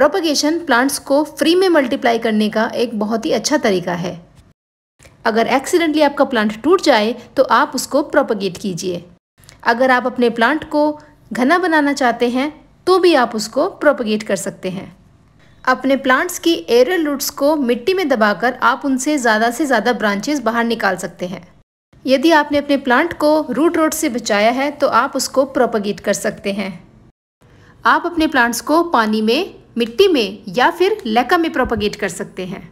propagation plants को free में multiply करने का एक बहुत ही अच्छा तरीका है अगर एक्सीडेंटली आपका प्लांट टूट जाए तो आप उसको प्रोपगेट कीजिए अगर आप अपने प्लांट को घना बनाना चाहते हैं तो भी आप उसको प्रोपगेट कर सकते हैं अपने प्लांट्स की एरल रूट्स को मिट्टी में दबाकर आप उनसे ज़्यादा से ज़्यादा ब्रांचेस बाहर निकाल सकते हैं यदि आपने अपने प्लांट को रूट रोड से बचाया है तो आप उसको प्रोपगेट कर सकते हैं आप अपने प्लांट्स को पानी में मिट्टी में या फिर लैका में प्रोपगेट कर सकते हैं